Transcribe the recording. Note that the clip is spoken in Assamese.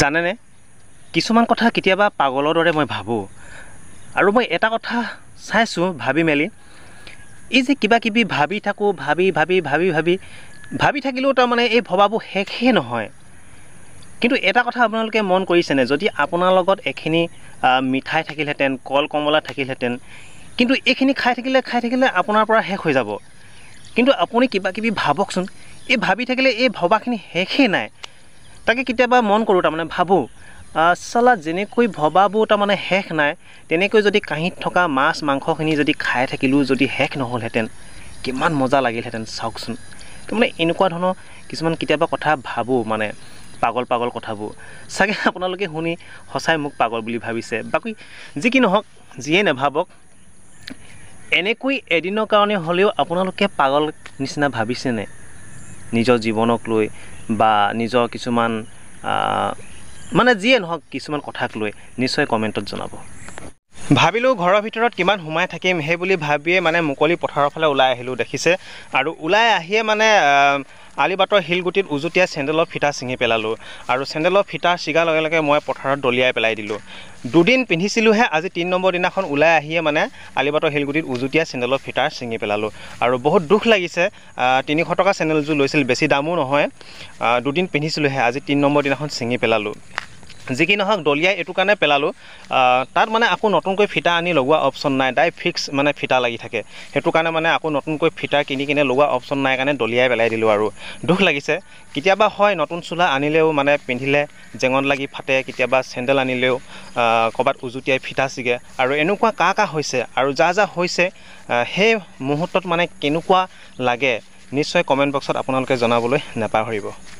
জানেনে কিছুমান কথা কেতিয়াবা পাগলৰ দৰে মই ভাবোঁ আৰু মই এটা কথা চাইছোঁ ভাবি মেলি এই যে কিবাকিবি ভাবি থাকোঁ ভাবি ভাবি ভাবি ভাবি ভাবি থাকিলেও তাৰমানে এই ভবাবোৰ শেষেই নহয় কিন্তু এটা কথা আপোনালোকে মন কৰিছেনে যদি আপোনাৰ লগত এখিনি মিঠাই থাকিলহেঁতেন কল কমলা থাকিলহেঁতেন কিন্তু এইখিনি খাই থাকিলে খাই থাকিলে আপোনাৰ পৰা শেষ হৈ যাব কিন্তু আপুনি কিবাকিবি ভাবকচোন এই ভাবি থাকিলে এই ভবাখিনি শেষেই নাই তাকে কেতিয়াবা মন কৰোঁ তাৰমানে ভাবোঁ চালা যেনেকৈ ভবাবোৰ তাৰমানে শেষ নাই তেনেকৈ যদি কাঁহীত থকা মাছ মাংসখিনি যদি খাই থাকিলোঁ যদি শেষ নহ'লহেঁতেন কিমান মজা লাগিলহেঁতেন চাওকচোন তাৰমানে এনেকুৱা ধৰণৰ কিছুমান কেতিয়াবা কথা ভাবোঁ মানে পাগল পাগল কথাবোৰ চাগে আপোনালোকে শুনি সঁচাই মোক পাগল বুলি ভাবিছে বাকী যি কি নহওক যিয়ে নাভাবক এনেকৈ এদিনৰ কাৰণে হ'লেও আপোনালোকে পাগল নিচিনা ভাবিছেনে নিজৰ জীৱনক লৈ বা নিজৰ কিছুমান মানে যিয়ে নহওক কিছুমান কথাক লৈ নিশ্চয় কমেণ্টত জনাব ভাবিলোঁ ঘৰৰ ভিতৰত কিমান সোমাই থাকিম সেই বুলি ভাবিয়ে মানে মুকলি পথাৰৰ ফালে ওলাই আহিলোঁ দেখিছে আৰু ওলাই আহিয়ে মানে আলিবাটৰ শিলগুটিত উজুতীয়া চেণ্ডেলৰ ফিটা ছিঙি পেলালোঁ আৰু চেণ্ডেলৰ ফিটা ছিগাৰ লগে লগে মই পথাৰত দলিয়াই পেলাই দিলোঁ দুদিন পিন্ধিছিলোঁহে আজি তিনি নম্বৰ দিনাখন ওলাই আহিয়ে মানে আলিবাটৰ শিলগুটিত উজুতীয়া চেণ্ডেলৰ ফিটা ছিঙি পেলালোঁ আৰু বহুত দুখ লাগিছে তিনিশ টকা চেণ্ডেলযোৰ লৈছিল বেছি দামো নহয় দুদিন পিন্ধিছিলোঁহে আজি তিনি নম্বৰ দিনাখন ছিঙি পেলালোঁ যি কি নহওক দলিয়াই এইটো কাৰণে পেলালোঁ তাত মানে আকৌ নতুনকৈ ফিটা আনি লগোৱা অপশ্যন নাই ডাই ফিক্স মানে ফিটা লাগি থাকে সেইটো কাৰণে মানে আকৌ নতুনকৈ ফিটা কিনি কিনে লগোৱা অপশ্যন নাই কাৰণে দলিয়াই পেলাই দিলোঁ আৰু দুখ লাগিছে কেতিয়াবা হয় নতুন চোলা আনিলেও মানে পিন্ধিলে জেঙত লাগি ফাটে কেতিয়াবা চেণ্ডেল আনিলেও ক'ৰবাত উজুতিয়াই ফিটা ছিগে আৰু এনেকুৱা কাহ কাহ হৈছে আৰু যা যা হৈছে সেই মুহূৰ্তত মানে কেনেকুৱা লাগে নিশ্চয় কমেণ্ট বক্সত আপোনালোকে জনাবলৈ নেপাহৰিব